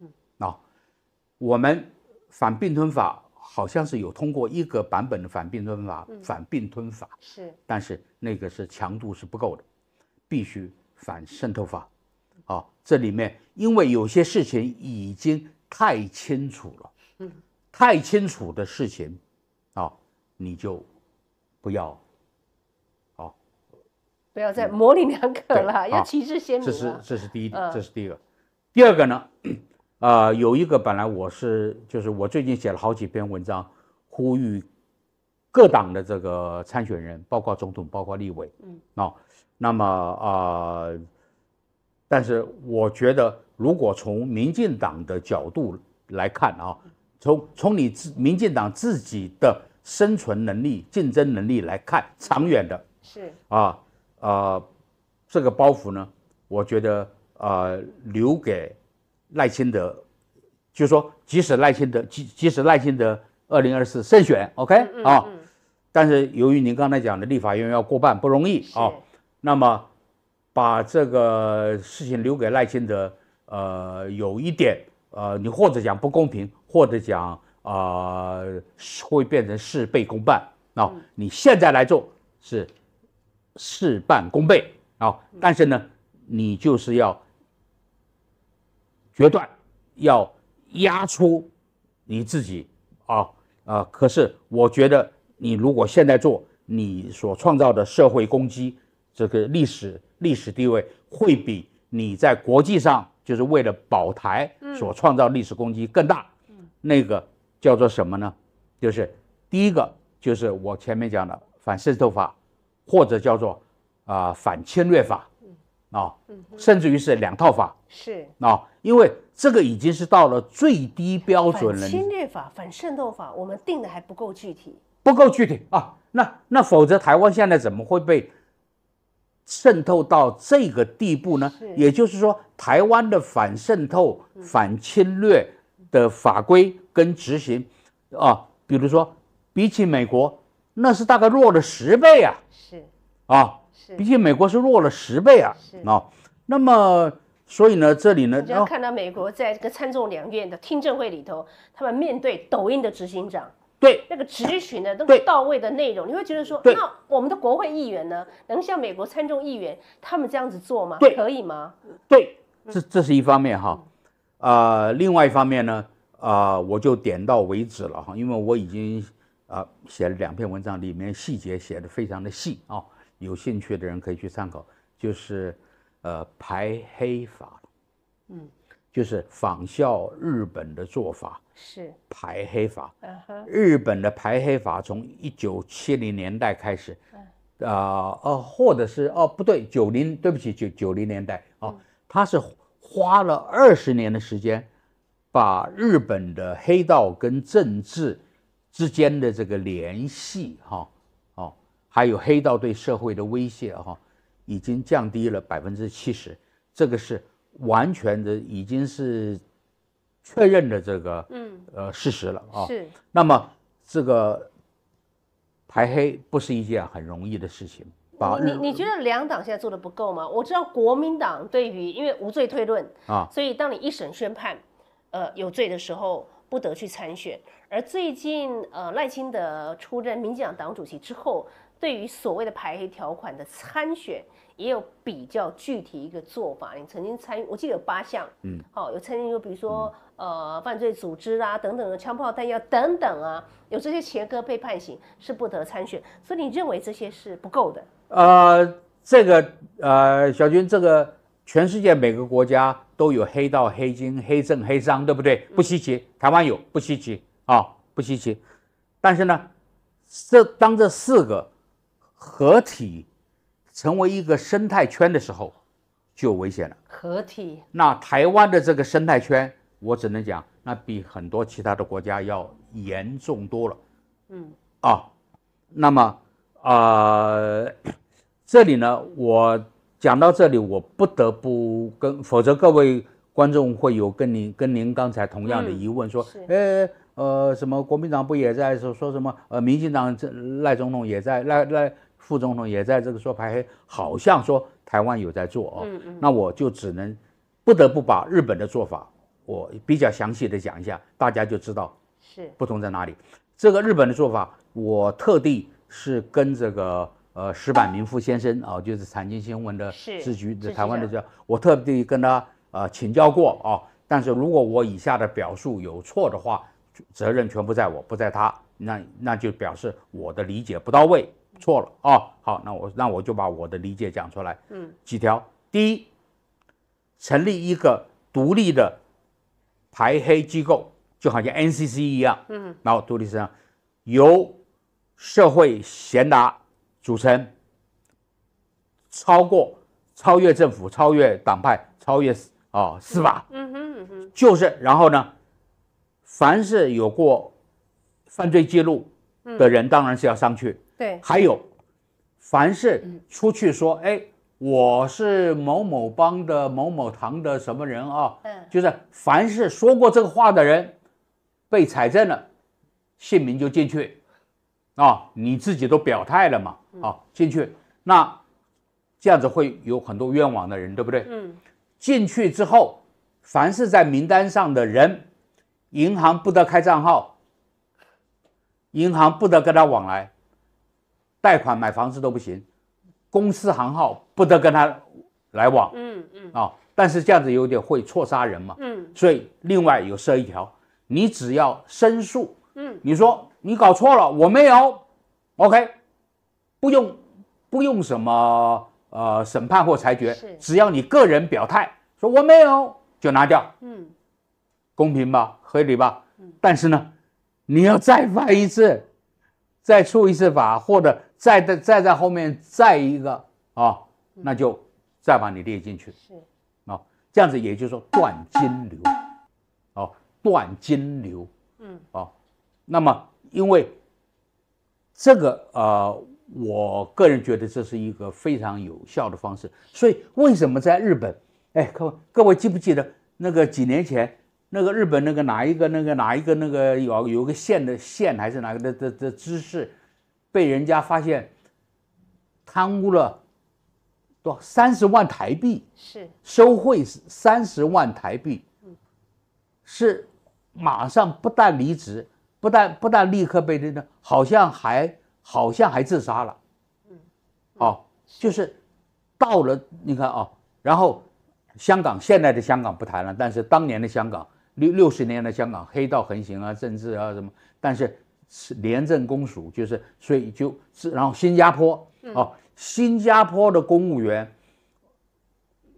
Speaker 1: 嗯，啊，我们。反并吞法好像是有通过一个版本的反并吞法，反并吞法是，但是那个是强度是不够的，必须反渗透法啊。这里面因为有些事情已经太清楚了，嗯，太清楚的事情啊，你就不要啊，
Speaker 2: 不要再模棱两可了，要旗帜鲜明。这是这是第一点，这是
Speaker 1: 第一个，第二个呢？呃，有一个本来我是就是我最近写了好几篇文章，呼吁各党的这个参选人，包括总统，包括立委，嗯，啊，那么啊，但是我觉得，如果从民进党的角度来看啊，从从你自民进党自己的生存能力、竞争能力来看，长远的是啊啊，这个包袱呢，我觉得啊，留给。赖清德就说：“即使赖清德，即即使赖清德二零二四胜选，OK 啊，但是由于您刚才讲的立法院要过半不容易啊，那么把这个事情留给赖清德，呃，有一点呃，你或者讲不公平，或者讲啊，会变成事倍功半。啊，你现在来做是事半功倍啊，但是呢，你就是要。”决断要压出你自己啊啊！可是我觉得你如果现在做，你所创造的社会攻击，这个历史历史地位会比你在国际上就是为了保台所创造历史攻击更大。那个叫做什么呢？就是第一个就是我前面讲的反渗透法，或者叫做啊反侵略法。啊，甚至于是两套法是啊，因为这个已经是到了最低标准了。侵
Speaker 3: 略法、
Speaker 2: 反渗透法，我们定的还不够具体，
Speaker 1: 不够具体啊。那那否则台湾现在怎么会被渗透到这个地步呢？也就是说，台湾的反渗透、反侵略的法规跟执行啊，比如说比起美国，那是大概弱了十倍啊。是啊。毕竟美国是弱了十倍啊！哦，那么所以呢，这里呢，你要看
Speaker 2: 到美国在这个参众两院的听证会里头，他们面对抖音的执行长，对那个质询的个到位的内容，你会觉得说，那我们的国会议员呢，能像美国参众议员他们这样子做吗？对，可以吗？
Speaker 1: 对，这这是一方面哈，啊，另外一方面呢，啊，我就点到为止了哈，因为我已经啊写了两篇文章，里面细节写的非常的细啊。有兴趣的人可以去参考，就是，呃，排黑法，嗯，就是仿效日本的做法，是排黑法。嗯日本的排黑法从一九七零年代开始，啊，呃，或者是哦，不对，九零，对不起，九九零年代哦，他是花了二十年的时间，把日本的黑道跟政治之间的这个联系哈。还有黑道对社会的威胁哈，已经降低了百分之七十，这个是完全的，已经是确认的这个嗯呃事实了啊。是。那么这个排黑不是一件很容易的事情。你你你觉
Speaker 2: 得两党现在做的不够吗？我知道国民党对于因为无罪推论啊，所以当你一审宣判呃有罪的时候，不得去参选。而最近呃赖清德出任民进党党主席之后。对于所谓的排黑条款的参选，也有比较具体一个做法。你曾经参与，我记得有八项，嗯，哦，有参与，比如说呃，犯罪组织啊等等的枪炮弹药等等啊，有这些前科被判刑是不得参选。所以你认为这些是不够的？
Speaker 1: 呃，这个呃，小军，这个全世界每个国家都有黑道、黑金、黑政、黑商，对不对？不稀奇，台湾有不稀奇啊，不稀奇。但是呢，这当这四个。合体成为一个生态圈的时候，就危险了。
Speaker 2: 合体，
Speaker 1: 那台湾的这个生态圈，我只能讲，那比很多其他的国家要严重多了。嗯啊，那么啊，这里呢，我讲到这里，我不得不跟，否则各位观众会有跟您跟您刚才同样的疑问，说，呃呃，什么国民党不也在说说什么？呃，民进党赖总统也在赖赖。副总统也在这个说排黑，好像说台湾有在做哦，那我就只能不得不把日本的做法我比较详细的讲一下，大家就知道是不同在哪里。这个日本的做法，我特地是跟这个呃石板明夫先生啊，就是产经新闻的是是局的台湾的，我特地跟他呃请教过啊。但是如果我以下的表述有错的话，责任全部在我不在他，那那就表示我的理解不到位。错了啊！好，那我那我就把我的理解讲出来。嗯，几条：第一，成立一个独立的排黑机构，就好像 NCC 一样。嗯，然后独立身上由社会贤达组成，超过超越政府、超越党派、超越啊，是吧？
Speaker 3: 嗯哼嗯哼，
Speaker 1: 就是。然后呢，凡是有过犯罪记录的人，当然是要上去。对，还有，凡是出去说，哎，我是某某帮的某某堂的什么人啊？嗯，就是凡是说过这个话的人，被采证了，姓名就进去，啊，你自己都表态了嘛，啊，进去，那这样子会有很多冤枉的人，对不对？嗯，进去之后，凡是在名单上的人，银行不得开账号，银行不得跟他往来。贷款买房子都不行，公司行号不得跟他来往。
Speaker 3: 嗯嗯啊，
Speaker 1: 但是这样子有点会错杀人嘛。嗯，所以另外有设一条，你只要申诉，嗯，你说你搞错了，我没有，OK，不用不用什么呃审判或裁决，只要你个人表态说我没有就拿掉。嗯，公平吧，合理吧。嗯，但是呢，你要再犯一次，再触一次法或者。再在再在后面再一个啊，那就再把你列进去，是啊，这样子也就是说断金流，啊，断金流，嗯啊，那么因为这个呃，我个人觉得这是一个非常有效的方式，所以为什么在日本，哎，各位各位记不记得那个几年前那个日本那个哪一个那个哪一个那个有有个线的线还是哪个的的姿势？被人家发现，贪污了多三十万台币，是收贿三十万台币，是马上不但离职，不但不但立刻被勒令，好像还好像还自杀了，嗯，哦，就是到了你看啊，然后香港现在的香港不谈了，但是当年的香港六六十年的香港黑道横行啊，政治啊什么，但是。是廉政公署，就是所以就然后新加坡哦，新加坡的公务员，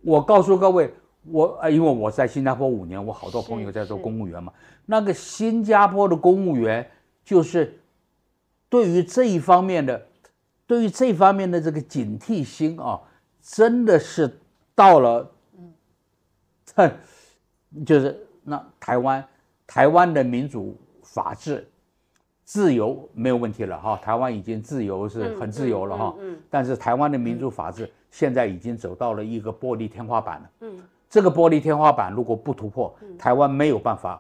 Speaker 1: 我告诉各位，我因为我在新加坡五年，我好多朋友在做公务员嘛。那个新加坡的公务员，就是对于这一方面的，对于这方面的这个警惕心啊，真的是到了，哼，就是那台湾，台湾的民主法治。自由没有问题了哈，台湾已经自由是很自由了哈，但是台湾的民主法治现在已经走到了一个玻璃天花板了。嗯，这个玻璃天花板如果不突破，台湾没有办法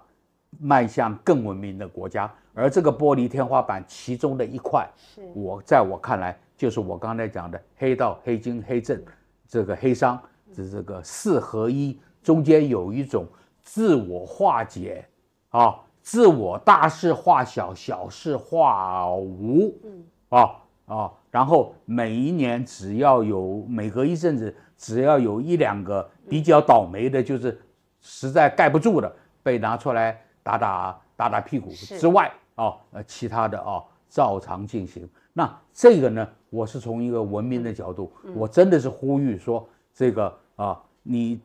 Speaker 1: 迈向更文明的国家。而这个玻璃天花板其中的一块，我在我看来就是我刚才讲的黑道、黑金、黑政，这个黑商这这个四合一中间有一种自我化解，啊。自我大事化小，小事化无。嗯，啊啊，然后每一年只要有每隔一阵子，只要有一两个比较倒霉的，就是实在盖不住的，被拿出来打打打打屁股之外，啊呃其他的啊照常进行。那这个呢，我是从一个文明的角度，我真的是呼吁说，这个啊你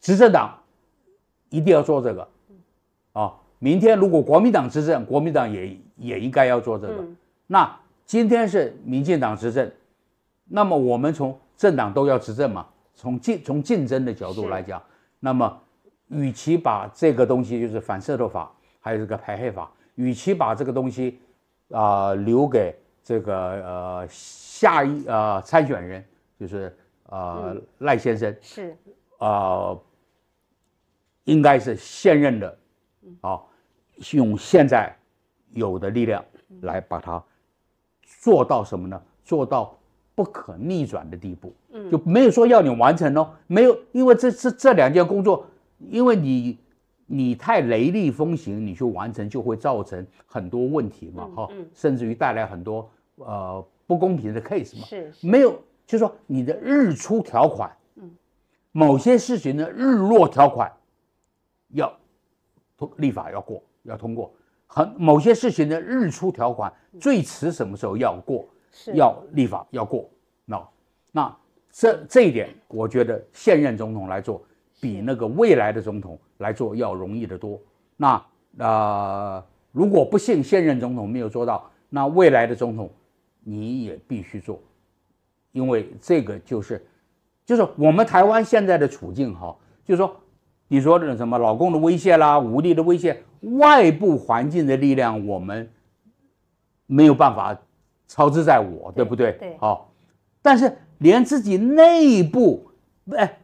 Speaker 1: 执政党一定要做这个。啊，明天如果国民党执政，国民党也也应该要做这个。那今天是民进党执政，那么我们从政党都要执政嘛？从竞从竞争的角度来讲，那么与其把这个东西就是反渗透法，还有这个排黑法，与其把这个东西啊留给这个呃下一呃参选人，就是啊赖先生是啊，应该是现任的。啊，用现在有的力量来把它做到什么呢？做到不可逆转的地步。嗯，就没有说要你完成哦，没有，因为这这这两件工作，因为你你太雷厉风行，你去完成就会造成很多问题嘛，哈，甚至于带来很多呃不公平的 case 嘛。是，没有，就是说你的日出条款，嗯，某些事情的日落条款要。通立法要过，要通过很某些事情的日出条款，最迟什么时候要过？是，要立法要过。那那这这一点，我觉得现任总统来做，比那个未来的总统来做要容易得多。那啊，如果不幸现任总统没有做到，那未来的总统你也必须做，因为这个就是就是我们台湾现在的处境哈，就是说。你说的种什么老公的威胁啦、武力的威胁、外部环境的力量，我们没有办法操之在我，对不对？对。好，但是连自己内部，哎，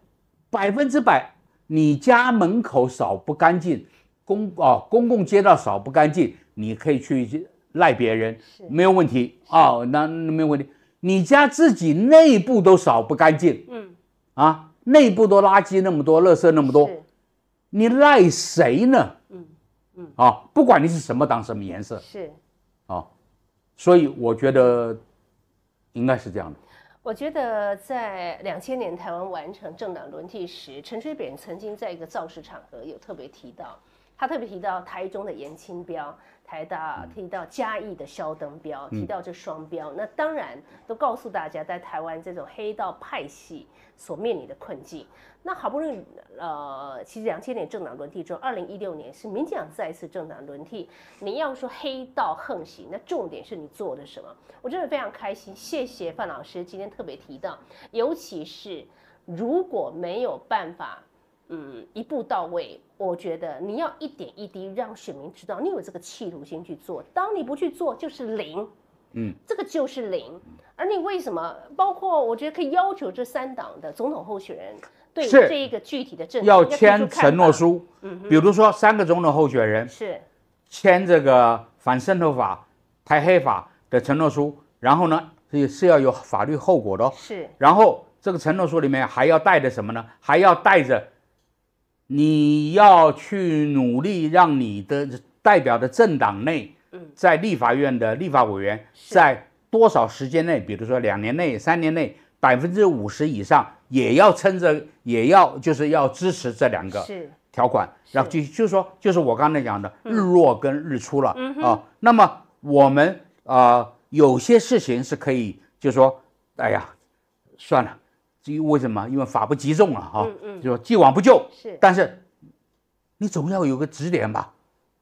Speaker 1: 百分之百，你家门口扫不干净，公啊公共街道扫不干净，你可以去赖别人，没有问题啊，那没有问题。你家自己内部都扫不干净，嗯，啊，内部都垃圾那么多，垃圾那么多。你赖谁呢？
Speaker 3: 嗯嗯
Speaker 1: 啊，不管你是什么党、什么颜色，是啊，所以我觉得应该是这样的。
Speaker 2: 我觉得在两千年台湾完成政党轮替时，陈水扁曾经在一个造势场合有特别提到。他特别提到台中的严钦标，台大提到嘉义的肖登标，提到这双标，那当然都告诉大家，在台湾这种黑道派系所面临的困境。那好不容易，呃，其实两千年政党轮替中，二零一六年是民进党再次政党轮替。你要说黑道横行，那重点是你做了什么？我真的非常开心，谢谢范老师今天特别提到，尤其是如果没有办法，嗯，一步到位。我觉得你要一点一滴让选民知道你有这个企图心去做，当你不去做就是零，嗯，这个就是零。而你为什么？包括我觉得可以要求这三党的总统候选人对这一个具体的
Speaker 3: 政策要签承诺书，嗯，比如
Speaker 1: 说三个总统候选人是签这个反渗透法、台黑法的承诺书，然后呢，是是要有法律后果的，是。然后这个承诺书里面还要带着什么呢？还要带着。你要去努力，让你的代表的政党内，在立法院的立法委员，在多少时间内，比如说两年内、三年内，百分之五十以上也要撑着，也要就是要支持这两个条款。然后就就是说，就是我刚才讲的日落跟日出了啊。那么我们啊，有些事情是可以，就是说，哎呀，算了。至于为什么？因为法不集众了哈，就说既往不咎。是，但是你总要有个指点吧，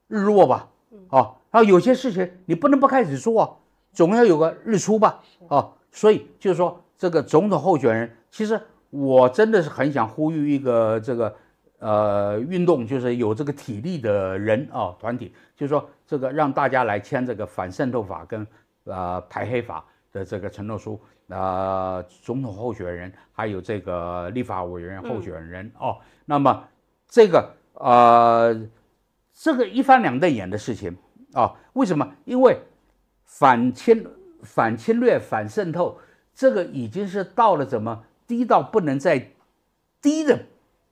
Speaker 1: 日落吧，啊，然后有些事情你不能不开始做，总要有个日出吧，啊，所以就是说这个总统候选人，其实我真的是很想呼吁一个这个呃运动，就是有这个体力的人啊团体，就是说这个让大家来签这个反渗透法跟呃排黑法。的这个承诺书，啊，总统候选人还有这个立法委员候选人哦，那么这个啊，这个一翻两瞪眼的事情啊，为什么？因为反侵、反侵略、反渗透，这个已经是到了怎么低到不能再低的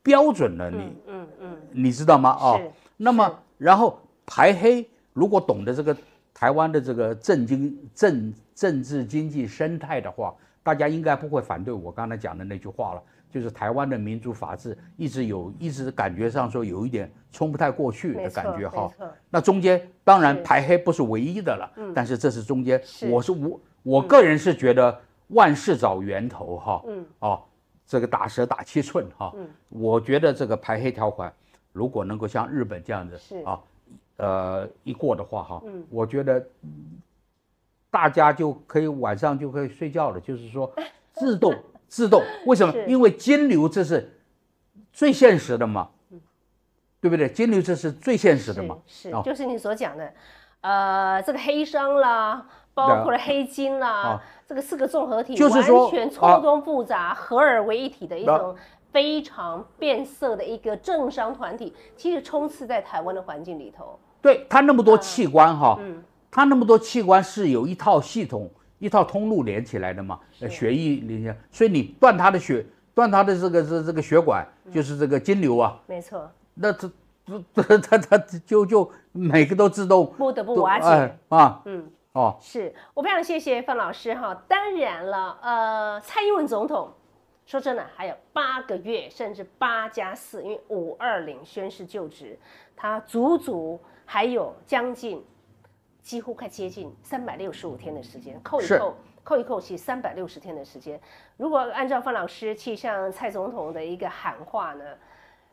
Speaker 1: 标准了，你嗯嗯，你知道吗？啊，那么然后排黑，如果懂得这个台湾的这个政经政。政治经济生态的话，大家应该不会反对我刚才讲的那句话了，就是台湾的民主法治一直有，一直感觉上说有一点冲不太过去的感觉哈。那中间当然排黑不是唯一的了，但是这是中间，我是我我个人是觉得万事找源头哈，嗯啊，这个打蛇打七寸哈，嗯，我觉得这个排黑条款如果能够像日本这样子啊，呃一过的话哈，嗯，我觉得。大家就可以晚上就可以睡觉了，就是说自动 自动，为什么？因为金流这是最现实的嘛，对不对？金牛这是最现实的嘛，是就
Speaker 2: 是你所讲的，呃，这个黑商啦，包括了黑金啦，这个四个综合体就是完全错综复杂，合而为一体的一种非常变色的一个政商团体，其实充斥在台湾的环境里头。
Speaker 1: 对他那么多器官哈。他那么多器官是有一套系统、一套通路连起来的嘛？呃，血液连，所以你断他的血，断他的这个这这个血管，就是这个金流啊。没错。那这这他他就就每个都自动不
Speaker 2: 得不瓦解啊。嗯。哦，是我非常谢谢范老师哈。当然了，呃，蔡英文总统说真的还有八个月，甚至八加四，因为五二零宣誓就职，他足足还有将近。几乎快接近三百六十五天的时间，扣一扣，扣一扣是三百六十天的时间。如果按照范老师去向蔡总统的一个喊话呢，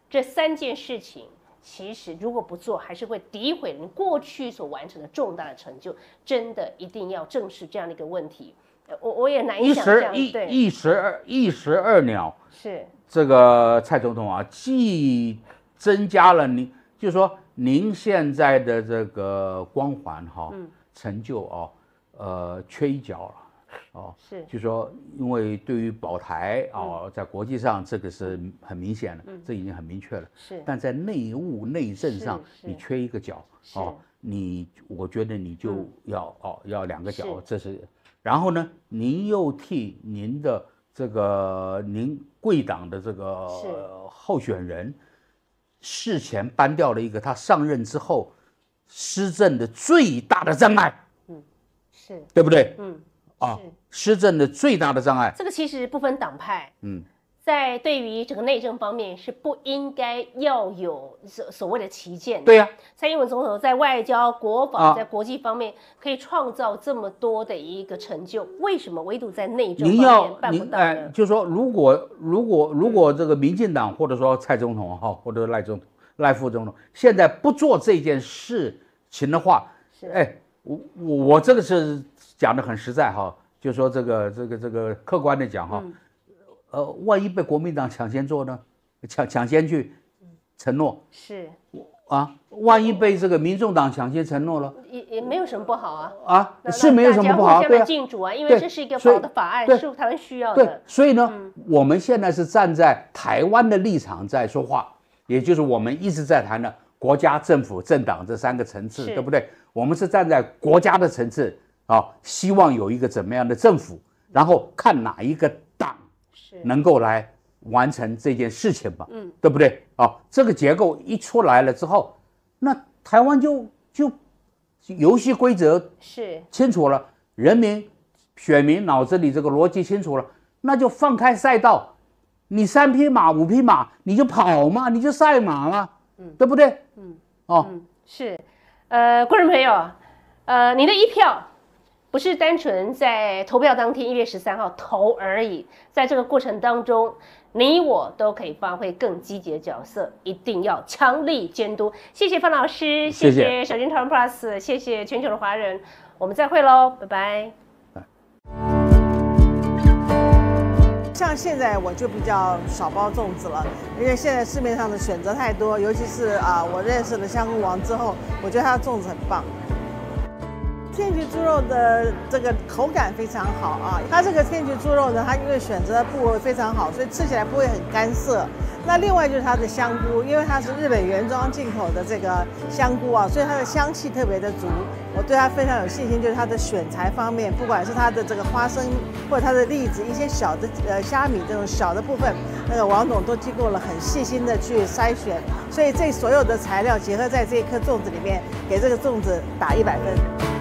Speaker 2: 这三件事情其实如果不做，还是会诋毁你过去所完成的重大的成就。真的一定要正视这样的一个问题。我我也难一
Speaker 1: 石一一石二一石二鸟是这个蔡总统啊，既增加了你，就是说。您现在的这个光环哈，成就哦，呃，缺一角了，哦，是，就说因为对于保台哦，在国际上这个是很明显的，这已经很明确了，是。但在内务内政上，你缺一个角哦，你我觉得你就要哦，要两个角。这是。然后呢，您又替您的这个您贵党的这个候选人。事前搬掉了一个他上任之后施政的最大的障碍，
Speaker 3: 嗯，是对不对？嗯，
Speaker 1: 啊，施政的最大的障碍，这个
Speaker 2: 其实不分党派，嗯。在对于整个内政方面是不应该要有所所谓的旗舰。对呀，蔡英文总统在外交、国防、在国际方面可以创造这么多的一个成就，为什么唯独在内政方面办不到？
Speaker 1: 哎，就说如果如果如果这个民进党或者说蔡总统哈，或者赖总统、赖副总统现在不做这件事情的话，是哎，我我我这个是讲的很实在哈，就说这个这个这个客观的讲哈。呃，万一被国民党抢先做呢？抢抢先去承诺是啊，万一被这个民众党抢先承诺了，
Speaker 2: 也也没有什么不好啊
Speaker 1: 啊，是没有什么不好，对啊，大主啊，因为这是一个好的法案，是
Speaker 2: 他们需要的。
Speaker 1: 所以呢，我们现在是站在台湾的立场在说话，也就是我们一直在谈的国家、政府、政党这三个层次，对不对？我们是站在国家的层次啊，希望有一个怎么样的政府，然后看哪一个。能够来完成这件事情吧，嗯，对不对？啊，这个结构一出来了之后，那台湾就就游戏规则是清楚了，人民选民脑子里这个逻辑清楚了，那就放开赛道，你三匹马五匹马你就跑嘛，你就赛马嘛，嗯，对不对？嗯，哦，
Speaker 2: 是，呃，观众朋友，呃，你的一票。不是单纯在投票当天一月十三号投而已，在这个过程当中，你我都可以发挥更积极的角色，一定要强力监督。谢谢方老师，谢谢小金团 Plus，谢谢全球的华人，我们再会喽，拜拜。像现在我就比较少包粽子了，因为现在市面上的选择太多，尤其是啊，我认识了香菇王之后，我觉得他的粽子很棒。天菊猪肉的这个口感非常好啊，它这个天菊猪肉呢，它因为选择的部位非常好，所以吃起来不会很干涩。那另外就是它的香菇，因为它是日本原装进口的这个香菇啊，所以它的香气特别的足。我对它非常有信心，就是它的选材方面，不管是它的这个花生或者它的栗子，一些小的呃虾米这种小的部分，那个王总都经过了很细心的去筛选，所以这所有的材料结合在这一颗粽子里面，给这个粽子打
Speaker 1: 一百分。